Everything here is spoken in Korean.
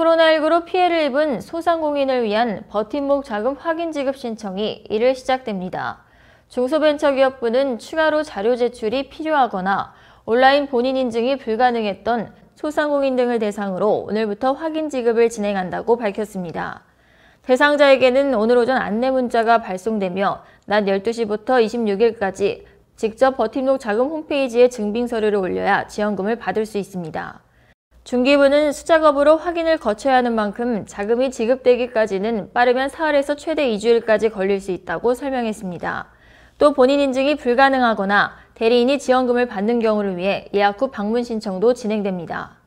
코로나19로 피해를 입은 소상공인을 위한 버팀목 자금 확인 지급 신청이 이를 시작됩니다. 중소벤처기업부는 추가로 자료 제출이 필요하거나 온라인 본인 인증이 불가능했던 소상공인 등을 대상으로 오늘부터 확인 지급을 진행한다고 밝혔습니다. 대상자에게는 오늘 오전 안내 문자가 발송되며 낮 12시부터 26일까지 직접 버팀목 자금 홈페이지에 증빙 서류를 올려야 지원금을 받을 수 있습니다. 중기부는 수작업으로 확인을 거쳐야 하는 만큼 자금이 지급되기까지는 빠르면 사흘에서 최대 2주일까지 걸릴 수 있다고 설명했습니다. 또 본인 인증이 불가능하거나 대리인이 지원금을 받는 경우를 위해 예약 후 방문 신청도 진행됩니다.